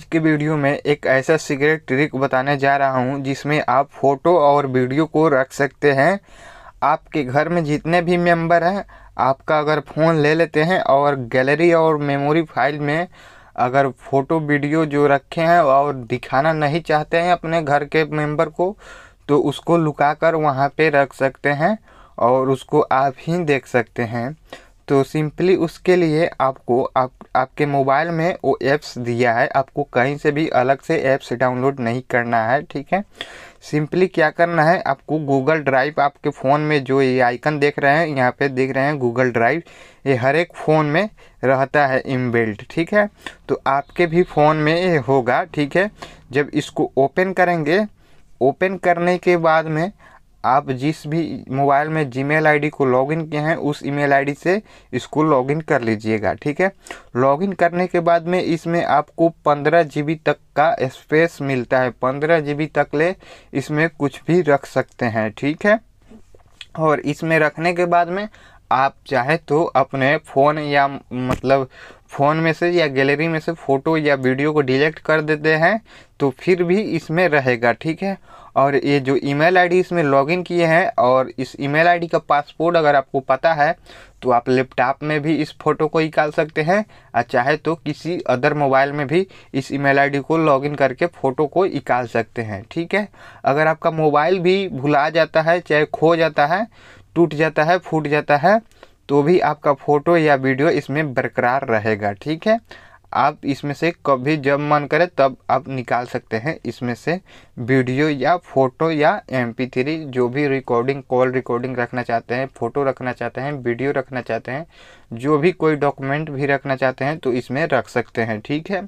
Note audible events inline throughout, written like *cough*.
आज के वीडियो में एक ऐसा सीक्रेट ट्रिक बताने जा रहा हूं जिसमें आप फ़ोटो और वीडियो को रख सकते हैं आपके घर में जितने भी मेंबर हैं आपका अगर फ़ोन ले लेते हैं और गैलरी और मेमोरी फाइल में अगर फ़ोटो वीडियो जो रखे हैं और दिखाना नहीं चाहते हैं अपने घर के मेम्बर को तो उसको लुका कर वहाँ पर रख सकते हैं और उसको आप ही देख सकते हैं तो सिंपली उसके लिए आपको आप आपके मोबाइल में वो ऐप्स दिया है आपको कहीं से भी अलग से ऐप्स डाउनलोड नहीं करना है ठीक है सिंपली क्या करना है आपको गूगल ड्राइव आपके फ़ोन में जो ये आइकन देख रहे हैं यहाँ पे देख रहे हैं गूगल ड्राइव ये हर एक फ़ोन में रहता है इनबिल्ट ठीक है तो आपके भी फ़ोन में ये होगा ठीक है जब इसको ओपन करेंगे ओपन करने के बाद में आप जिस भी मोबाइल में जीमेल आईडी को लॉगिन किए हैं उस ईमेल आईडी से इसको लॉगिन कर लीजिएगा ठीक है लॉगिन करने के बाद में इसमें आपको पंद्रह जी तक का स्पेस मिलता है पंद्रह जी तक ले इसमें कुछ भी रख सकते हैं ठीक है और इसमें रखने के बाद में आप चाहे तो अपने फ़ोन या मतलब फ़ोन में से या गैलरी में से फ़ोटो या वीडियो को डिलेक्ट कर देते हैं तो फिर भी इसमें रहेगा ठीक है और ये जो ईमेल आईडी इसमें लॉगिन किए हैं और इस ईमेल आईडी का पासपोर्ट अगर आपको पता है तो आप लैपटॉप में भी इस फ़ोटो को निकाल सकते हैं और चाहे तो किसी अदर मोबाइल में भी इस ईमेल आईडी को लॉगिन करके फ़ोटो को निकाल सकते हैं ठीक है अगर आपका मोबाइल भी भुला जाता है चाहे खो जाता है टूट जाता है फूट जाता है तो भी आपका फ़ोटो या वीडियो इसमें बरकरार रहेगा ठीक है आप इसमें से कभी जब मन करे तब आप निकाल सकते हैं इसमें से वीडियो या फ़ोटो या एम थ्री जो भी रिकॉर्डिंग कॉल रिकॉर्डिंग रखना चाहते हैं फ़ोटो रखना चाहते हैं वीडियो रखना चाहते हैं जो भी कोई डॉक्यूमेंट भी रखना चाहते हैं तो इसमें रख सकते हैं ठीक है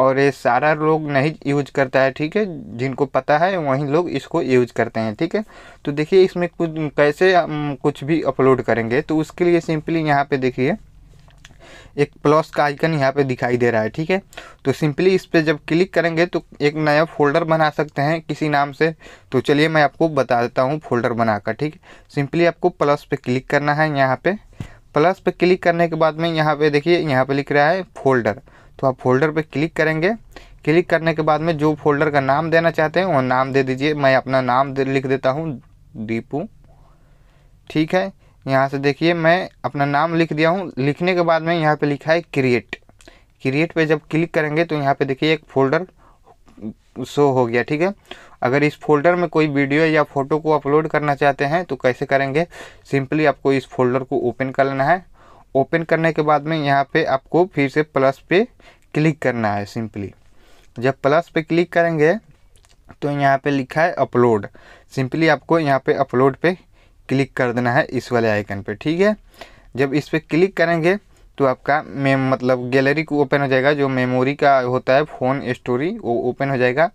और ये सारा लोग नहीं यूज करता है ठीक है जिनको पता है वहीं लोग इसको यूज करते हैं ठीक है तो देखिए इसमें कुछ कैसे कुछ भी अपलोड करेंगे तो उसके लिए सिंपली यहाँ पे देखिए एक प्लस का आइकन यहाँ पे दिखाई दे रहा है ठीक है तो सिंपली इस पर जब क्लिक करेंगे तो एक नया फोल्डर बना सकते हैं किसी नाम से तो चलिए मैं आपको बता देता हूँ फोल्डर बनाकर ठीक सिंपली आपको प्लस पर क्लिक करना है यहाँ पर प्लस पर क्लिक करने के बाद में यहाँ पर देखिए यहाँ पर लिख रहा है फोल्डर तो आप फोल्डर पर क्लिक करेंगे क्लिक करने के बाद में जो फोल्डर का नाम देना चाहते हैं वो नाम दे दीजिए मैं अपना नाम दे, लिख देता हूँ दीपू ठीक है यहाँ से देखिए मैं अपना नाम लिख दिया हूँ लिखने के बाद में यहाँ पे लिखा है क्रिएट क्रिएट पे जब क्लिक करेंगे तो यहाँ पे देखिए एक फोल्डर शो हो गया ठीक है अगर इस फोल्डर में कोई वीडियो या फोटो को अपलोड करना चाहते हैं तो कैसे करेंगे सिंपली आपको इस फोल्डर को ओपन कर लेना है ओपन करने के बाद में यहाँ पे आपको फिर से प्लस पे क्लिक करना है सिंपली जब प्लस पे क्लिक करेंगे तो यहाँ पे लिखा है अपलोड सिंपली आपको यहाँ पे अपलोड पे क्लिक कर देना है इस वाले आइकन पे ठीक है जब इस पर क्लिक करेंगे तो आपका मेम मतलब गैलरी को ओपन हो जाएगा जो मेमोरी का होता है फ़ोन स्टोरी वो ओपन हो जाएगा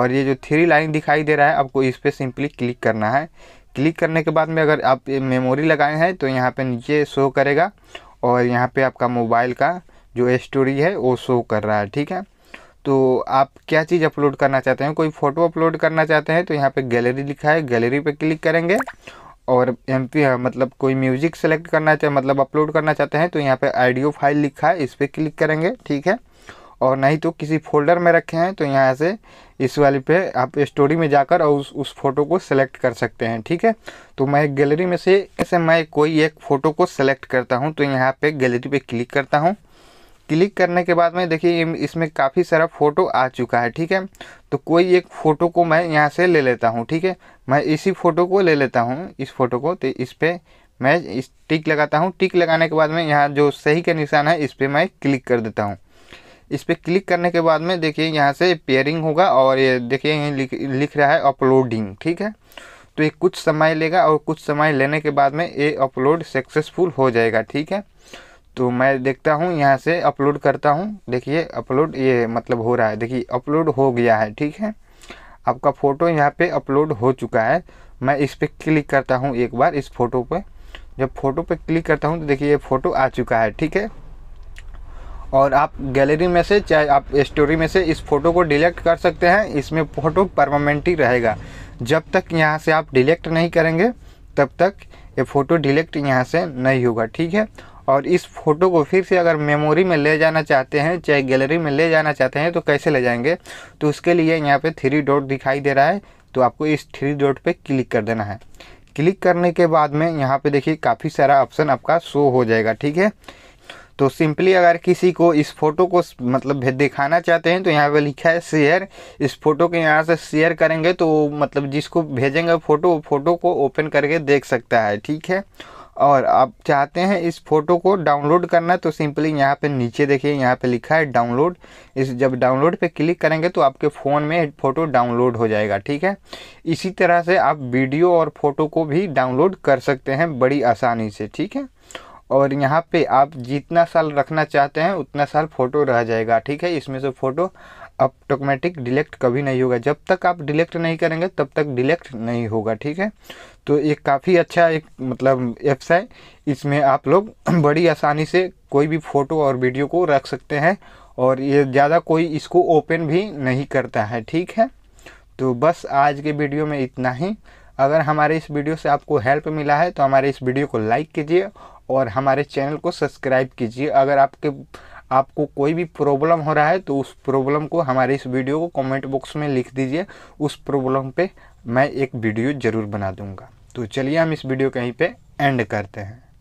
और ये जो थ्री लाइन दिखाई दे रहा है आपको इस पर सिंपली क्लिक करना है क्लिक करने के बाद में अगर आप मेमोरी लगाए हैं तो यहाँ पे नीचे शो करेगा और यहाँ पे आपका मोबाइल का जो स्टोरी है वो शो कर रहा है ठीक है तो आप क्या चीज़ अपलोड करना चाहते हैं कोई फ़ोटो अपलोड करना चाहते हैं तो यहाँ पे गैलरी लिखा है गैलरी पे क्लिक करेंगे और एम पी हाँ, मतलब कोई म्यूज़िक सेलेक्ट करना चाहे मतलब अपलोड करना चाहते हैं तो यहाँ पर आइडियो फाइल लिखा है इस पर क्लिक करेंगे ठीक है और नहीं तो किसी फोल्डर में रखे हैं तो यहाँ से इस वाली पे आप स्टोरी में जाकर और उस उस फोटो को सेलेक्ट कर सकते हैं ठीक है तो मैं गैलरी में से ऐसे मैं कोई एक फ़ोटो को सेलेक्ट करता हूँ तो यहाँ पे गैलरी पे क्लिक करता हूँ क्लिक करने के बाद में देखिए इसमें काफ़ी सारा फ़ोटो आ चुका है ठीक है तो कोई एक फ़ोटो को मैं यहाँ से ले लेता हूँ ठीक है मैं इसी फ़ोटो को ले लेता हूँ इस फ़ोटो को तो इस पर मैं इस टिक लगाता हूँ टिक लगाने के बाद में यहाँ जो सही का निशान है इस पर मैं क्लिक कर देता हूँ इस पर क्लिक करने के बाद में देखिए यहाँ से पेयरिंग होगा और ये देखिए यहीं लिख लिख रहा है अपलोडिंग ठीक है तो ये कुछ समय लेगा और कुछ समय लेने के बाद में ये अपलोड सक्सेसफुल हो जाएगा ठीक है तो मैं देखता हूँ यहाँ से अपलोड करता हूँ देखिए अपलोड ये मतलब हो रहा है देखिए अपलोड हो गया है ठीक है आपका फ़ोटो यहाँ पे अपलोड हो चुका है मैं इस पर क्लिक करता हूँ एक बार इस फ़ोटो पे जब फ़ोटो पे क्लिक करता हूँ तो देखिए ये फ़ोटो आ चुका है ठीक है और आप गैलरी में से चाहे आप स्टोरी में से इस फ़ोटो को डिलेक्ट कर सकते हैं इसमें फ़ोटो परमानेंट ही रहेगा जब तक यहाँ से आप डिलेक्ट नहीं करेंगे तब तक ये फ़ोटो डिलेक्ट यहाँ से नहीं होगा ठीक है और इस फ़ोटो को फिर से अगर मेमोरी में ले जाना चाहते हैं चाहे गैलरी में ले जाना चाहते हैं तो कैसे ले जाएंगे तो उसके लिए यहाँ पे थ्री डॉट दिखाई दे रहा है तो आपको इस थ्री डॉट पे क्लिक कर देना है क्लिक करने के बाद में यहाँ पे देखिए काफ़ी सारा ऑप्शन आपका शो हो जाएगा ठीक है तो सिंपली अगर किसी को इस फोटो को मतलब दिखाना चाहते हैं तो यहाँ पे लिखा है शेयर इस फोटो के यहाँ से शेयर करेंगे तो मतलब जिसको भेजेंगे फ़ोटो फोटो को ओपन करके देख सकता है ठीक है और आप चाहते हैं इस फ़ोटो को डाउनलोड करना तो सिंपली यहाँ पे नीचे देखिए यहाँ पे लिखा है डाउनलोड इस जब डाउनलोड पे क्लिक करेंगे तो आपके फ़ोन में फ़ोटो डाउनलोड हो जाएगा ठीक है इसी तरह से आप वीडियो और फोटो को भी डाउनलोड कर सकते हैं बड़ी आसानी से ठीक है और यहाँ पे आप जितना साल रखना चाहते हैं उतना साल फ़ोटो रह जाएगा ठीक है इसमें से फ़ोटो ऑटोमेटिक डिलेक्ट कभी नहीं होगा जब तक आप डिलेक्ट नहीं करेंगे तब तक डिलेक्ट नहीं होगा ठीक है तो ये काफ़ी अच्छा एक मतलब ऐप्स है इसमें आप लोग *clears throat* बड़ी आसानी से कोई भी फ़ोटो और वीडियो को रख सकते हैं और ये ज़्यादा कोई इसको ओपन भी नहीं करता है ठीक है तो बस आज के वीडियो में इतना ही अगर हमारे इस वीडियो से आपको हेल्प मिला है तो हमारे इस वीडियो को लाइक कीजिए और हमारे चैनल को सब्सक्राइब कीजिए अगर आपके आपको कोई भी प्रॉब्लम हो रहा है तो उस प्रॉब्लम को हमारे इस वीडियो को कमेंट बॉक्स में लिख दीजिए उस प्रॉब्लम पे मैं एक वीडियो ज़रूर बना दूंगा तो चलिए हम इस वीडियो कहीं पे एंड करते हैं